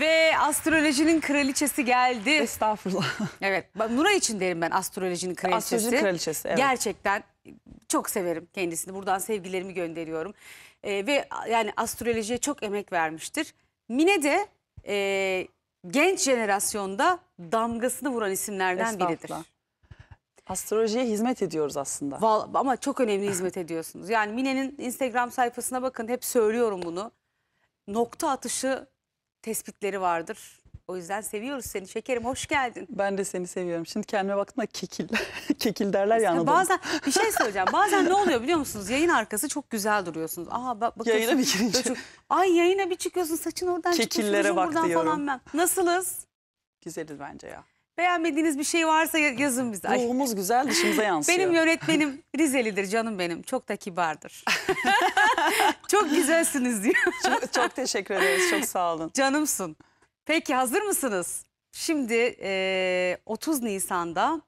Ve astrolojinin kraliçesi geldi. Estağfurullah. Evet. Nura için derim ben astrolojinin kraliçesi. Astrolojinin kraliçesi evet. Gerçekten çok severim kendisini. Buradan sevgilerimi gönderiyorum. Ee, ve yani astrolojiye çok emek vermiştir. Mine de e, genç jenerasyonda damgasını vuran isimlerden biridir. Estağfurullah. Astrolojiye hizmet ediyoruz aslında. Val ama çok önemli hizmet ediyorsunuz. Yani Mine'nin Instagram sayfasına bakın hep söylüyorum bunu. Nokta atışı tespitleri vardır. O yüzden seviyoruz seni şekerim hoş geldin. Ben de seni seviyorum. Şimdi kendime baktım da kekil. kekil derler ya Anadolu. Bazen bir şey söyleyeceğim. Bazen ne oluyor biliyor musunuz? Yayın arkası çok güzel duruyorsunuz. Aa bak Yayına bir girince. Çok... Ay yayına bir çıkıyorsun saçın oradan Kekillere çıkıyorsun. Kekillere bak diyorum. Falan ben. Nasılız? Güzeliz bence ya. Beğenmediğiniz bir şey varsa yazın bize. Ay, Ruhumuz güzel dışımıza yansıyor. Benim yönetmenim Rizelidir canım benim. Çok da kibardır. Çok güzelsiniz diyor. çok, çok teşekkür ederiz. Çok sağ olun. Canımsın. Peki hazır mısınız? Şimdi eee, 30 Nisan'da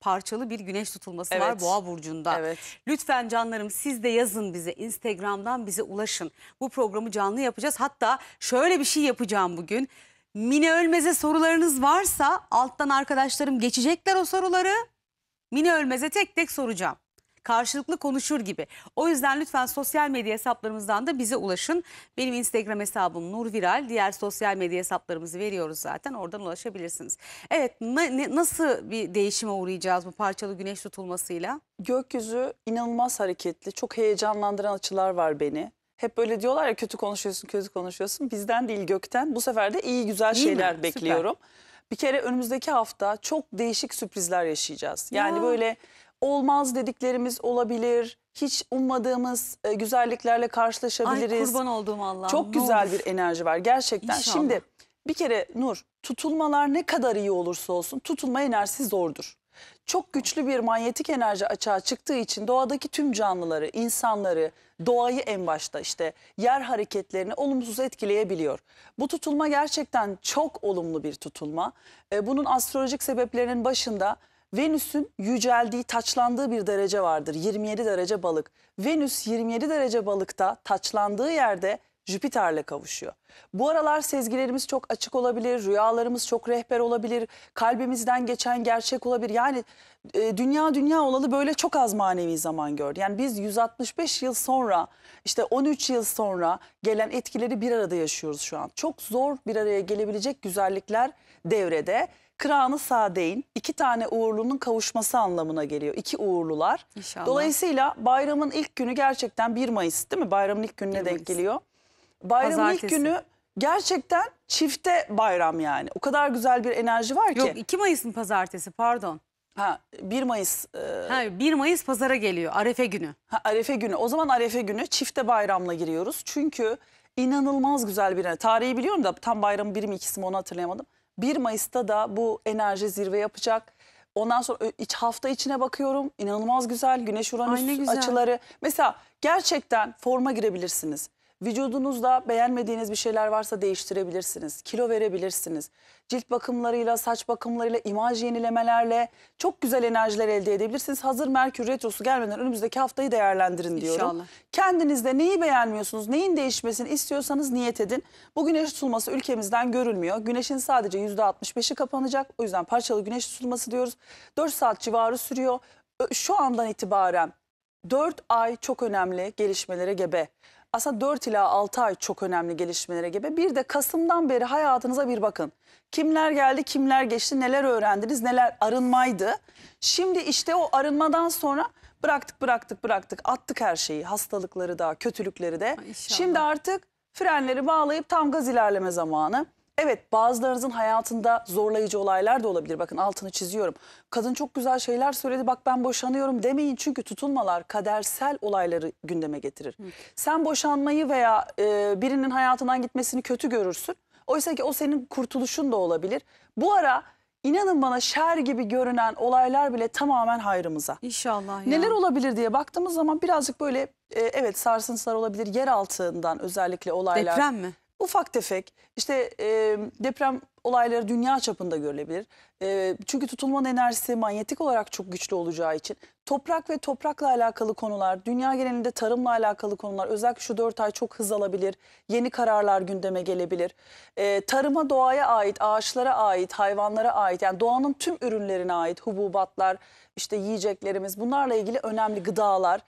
parçalı bir güneş tutulması var Boğa burcunda. Evet. Lütfen canlarım siz de yazın bize Instagram'dan bize ulaşın. Bu programı canlı yapacağız. Hatta şöyle bir şey yapacağım bugün. Mine Ölmez'e sorularınız varsa alttan arkadaşlarım geçecekler o soruları. Mine Ölmez'e tek tek soracağım. Karşılıklı konuşur gibi. O yüzden lütfen sosyal medya hesaplarımızdan da bize ulaşın. Benim Instagram hesabım Nur Viral. Diğer sosyal medya hesaplarımızı veriyoruz zaten. Oradan ulaşabilirsiniz. Evet ne, nasıl bir değişime uğrayacağız bu parçalı güneş tutulmasıyla? Gökyüzü inanılmaz hareketli. Çok heyecanlandıran açılar var beni. Hep böyle diyorlar ya kötü konuşuyorsun, kötü konuşuyorsun. Bizden değil gökten. Bu sefer de iyi güzel İyi şeyler mi? bekliyorum. Süper. Bir kere önümüzdeki hafta çok değişik sürprizler yaşayacağız. Yani Ya. böyle olmaz dediklerimiz olabilir. Hiç ummadığımız e, güzelliklerle Ay karşılaşabiliriz. kurban olduğum Allah'ım. Çok ne güzel olur. bir enerji var gerçekten. İnşallah. Şimdi bir kere Nur tutulmalar ne kadar iyi olursa olsun tutulma enerjisi zordur. Çok güçlü bir manyetik enerji açığa çıktığı için doğadaki tüm canlıları, insanları, doğayı en başta işte yer hareketlerini olumsuz etkileyebiliyor. Bu tutulma gerçekten çok olumlu bir tutulma. E, bunun astrolojik sebeplerinin başında Venüs'ün yüceldiği, taçlandığı bir derece vardır. 27 derece balık. Venüs 27 derece balıkta taçlandığı yerde Jüpiter'le kavuşuyor. Bu aralar sezgilerimiz çok açık olabilir, rüyalarımız çok rehber olabilir, kalbimizden geçen gerçek olabilir. Yani e, dünya dünya olalı böyle çok az manevi zaman gördü. Yani biz 165 yıl sonra, işte 13 yıl sonra gelen etkileri bir arada yaşıyoruz şu an. Çok zor bir araya gelebilecek güzellikler devrede. Kıranı Sadeyn iki tane uğurlunun kavuşması anlamına geliyor. İki uğurlular. İnşallah. Dolayısıyla bayramın ilk günü gerçekten 1 Mayıs değil mi? Bayramın ilk gününe denk geliyor. Bayramın Pazartesi. ilk günü gerçekten çifte bayram yani. O kadar güzel bir enerji var ki. Yok 2 Mayıs'ın pazartesi pardon. Ha 1 Mayıs. E... Ha, 1 Mayıs pazara geliyor Arefe günü. Ha, Arefe günü. O zaman Arefe günü çifte bayramla giriyoruz. Çünkü inanılmaz güzel bir tarihi biliyorum da tam bayramın 1 mi 2'si mi onu hatırlayamadım. 1 Mayıs'ta da bu enerji zirve yapacak. Ondan sonra iç hafta içine bakıyorum. İnanılmaz güzel güneş uranüs açıları. Mesela gerçekten forma girebilirsiniz. Vücudunuzda beğenmediğiniz bir şeyler varsa değiştirebilirsiniz. Kilo verebilirsiniz. Cilt bakımlarıyla, saç bakımlarıyla, imaj yenilemelerle çok güzel enerjiler elde edebilirsiniz. Hazır Merkür Retrosu gelmeden önümüzdeki haftayı değerlendirin diyorum. İnşallah. Kendinizde neyi beğenmiyorsunuz, neyin değişmesini istiyorsanız niyet edin. Bu güneş tutulması ülkemizden görülmüyor. Güneşin sadece %65'i kapanacak. O yüzden parçalı güneş tutulması diyoruz. 4 saat civarı sürüyor. Şu andan itibaren 4 ay çok önemli gelişmelere gebe aslında 4 ila 6 ay çok önemli gelişmelere gibi. Bir de Kasım'dan beri hayatınıza bir bakın. Kimler geldi, kimler geçti, neler öğrendiniz, neler arınmaydı. Şimdi işte o arınmadan sonra bıraktık, bıraktık, bıraktık. Attık her şeyi, hastalıkları da, kötülükleri de. Ay Şimdi artık frenleri bağlayıp tam gaz ilerleme zamanı. Evet bazılarınızın hayatında zorlayıcı olaylar da olabilir. Bakın altını çiziyorum. Kadın çok güzel şeyler söyledi bak ben boşanıyorum demeyin. Çünkü tutulmalar kadersel olayları gündeme getirir. Hı. Sen boşanmayı veya e, birinin hayatından gitmesini kötü görürsün. Oysa ki o senin kurtuluşun da olabilir. Bu ara inanın bana şer gibi görünen olaylar bile tamamen hayrımıza. İnşallah ya. Neler olabilir diye baktığımız zaman birazcık böyle e, evet sarsıntılar olabilir. Yer altından özellikle olaylar. Deprem mi? ufak tefek işte e, deprem olayları dünya çapında görülebilir. E, çünkü tutulmanın enerjisi manyetik olarak çok güçlü olacağı için toprak ve toprakla alakalı konular, dünya genelinde tarımla alakalı konular özellikle şu 4 ay çok hız alabilir. Yeni kararlar gündeme gelebilir. E, tarıma, doğaya ait, ağaçlara ait, hayvanlara ait yani doğanın tüm ürünlerine ait hububatlar, işte yiyeceklerimiz bunlarla ilgili önemli gıdalar,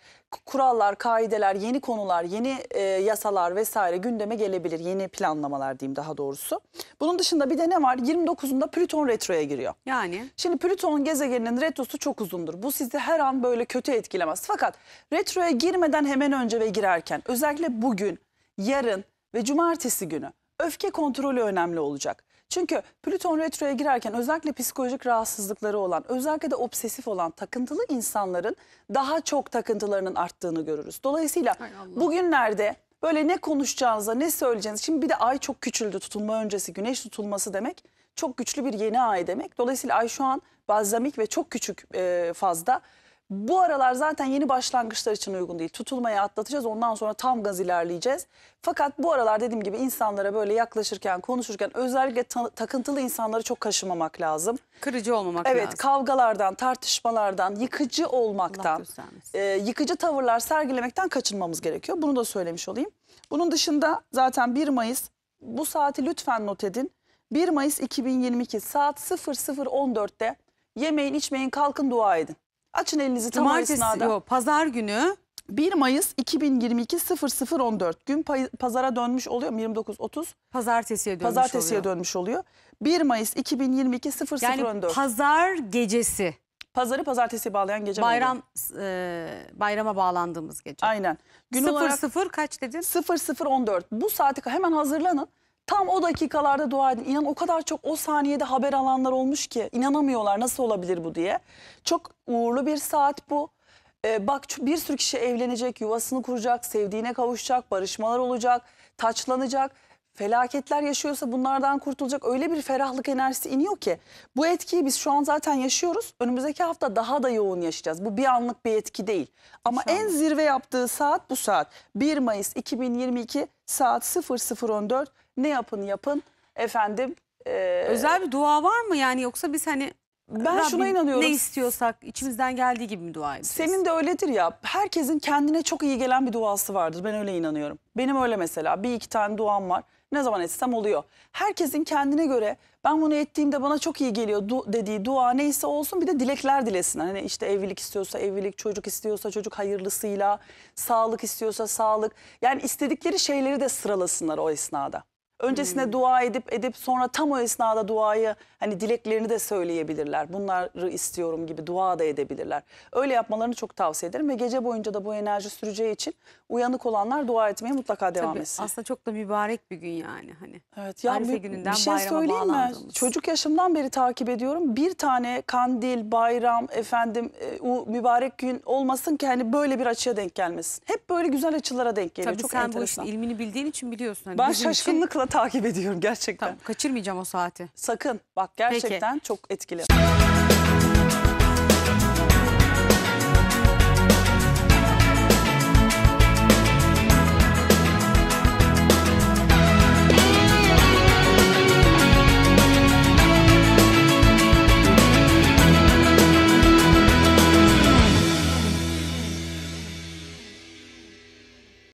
kurallar, kaideler, yeni konular, yeni e, yasalar vesaire gündeme gelebilir. Yeni planlamalar diyeyim daha doğrusu. Bunun dışında bir de ne var? 29'unda Plüton retroya giriyor. Yani? Şimdi Plüton gezegeninin retrosu çok uzundur. Bu sizi her an böyle kötü etkilemez. Fakat retroya girmeden hemen önce ve girerken özellikle bugün, yarın ve cumartesi günü öfke kontrolü önemli olacak. Çünkü Plüton retroya girerken özellikle psikolojik rahatsızlıkları olan, özellikle de obsesif olan takıntılı insanların daha çok takıntılarının arttığını görürüz. Dolayısıyla bugünlerde Böyle ne konuşacağınıza ne söyleyeceğiniz. Şimdi bir de ay çok küçüldü tutulma öncesi güneş tutulması demek. Çok güçlü bir yeni ay demek. Dolayısıyla ay şu an balzamik ve çok küçük e, fazda. Bu aralar zaten yeni başlangıçlar için uygun değil. Tutulmaya atlatacağız ondan sonra tam gaz ilerleyeceğiz. Fakat bu aralar dediğim gibi insanlara böyle yaklaşırken konuşurken özellikle ta takıntılı insanları çok kaşımamak lazım. Kırıcı olmamak evet, lazım. Evet kavgalardan tartışmalardan yıkıcı olmaktan e, yıkıcı tavırlar sergilemekten kaçınmamız gerekiyor. Bunu da söylemiş olayım. Bunun dışında zaten 1 Mayıs bu saati lütfen not edin. 1 Mayıs 2022 saat 00.14'te yemeyin içmeyin kalkın dua edin. Açın elinizi tam Cumartesi, esnada. Yok, pazar günü 1 Mayıs 2022 0014 gün pazara dönmüş oluyor mu 29 30 pazartesiye dönmüş pazartesiye oluyor. dönmüş oluyor. 1 Mayıs 2022 0014. Yani pazar gecesi. Pazarı pazartesi bağlayan gece Bayram e, bayrama bağlandığımız gece. Aynen. Gün 00 kaç dedin? 0014. Bu saati hemen hazırlanın. Tam o dakikalarda dua edin. İnan o kadar çok o saniyede haber alanlar olmuş ki inanamıyorlar nasıl olabilir bu diye. Çok uğurlu bir saat bu. Ee, bak bir sürü kişi evlenecek, yuvasını kuracak, sevdiğine kavuşacak, barışmalar olacak, taçlanacak. Felaketler yaşıyorsa bunlardan kurtulacak öyle bir ferahlık enerjisi iniyor ki. Bu etkiyi biz şu an zaten yaşıyoruz. Önümüzdeki hafta daha da yoğun yaşayacağız. Bu bir anlık bir etki değil. Ama İnşallah. en zirve yaptığı saat bu saat. 1 Mayıs 2022 saat 0014. Ne yapın yapın efendim. E, Özel bir dua var mı yani yoksa biz hani ben Rabbim şuna inanıyorum. Ne istiyorsak içimizden geldiği gibi mi dua ediyoruz? Senin de öyledir ya. Herkesin kendine çok iyi gelen bir duası vardır. Ben öyle inanıyorum. Benim öyle mesela. Bir iki tane duam var. Ne zaman etsem oluyor. Herkesin kendine göre ben bunu ettiğimde bana çok iyi geliyor du dediği dua neyse olsun bir de dilekler dilesin. Hani işte evlilik istiyorsa evlilik, çocuk istiyorsa çocuk hayırlısıyla, sağlık istiyorsa sağlık. Yani istedikleri şeyleri de sıralasınlar o esnada. Öncesine hmm. dua edip edip sonra tam o esnada duayı hani dileklerini de söyleyebilirler. Bunları istiyorum gibi dua da edebilirler. Öyle yapmalarını çok tavsiye ederim ve gece boyunca da bu enerji süreceği için uyanık olanlar dua etmeye mutlaka devam Tabii, etsin. Aslında çok da mübarek bir gün yani hani. Evet ya Arife bir, gününden bir şey söyleyeyim mi? Çocuk yaşımdan beri takip ediyorum. Bir tane kandil, bayram, efendim o e, mübarek gün olmasın ki hani böyle bir açıya denk gelmesin. Hep böyle güzel açılara denk geliyor. Tabii çok sen enteresan. bu işin ilmini bildiğin için biliyorsun. Hani ben şaşkınlıkla takip ediyorum gerçekten. Tamam, kaçırmayacağım o saati. Sakın bak gerçekten Peki. çok etkili.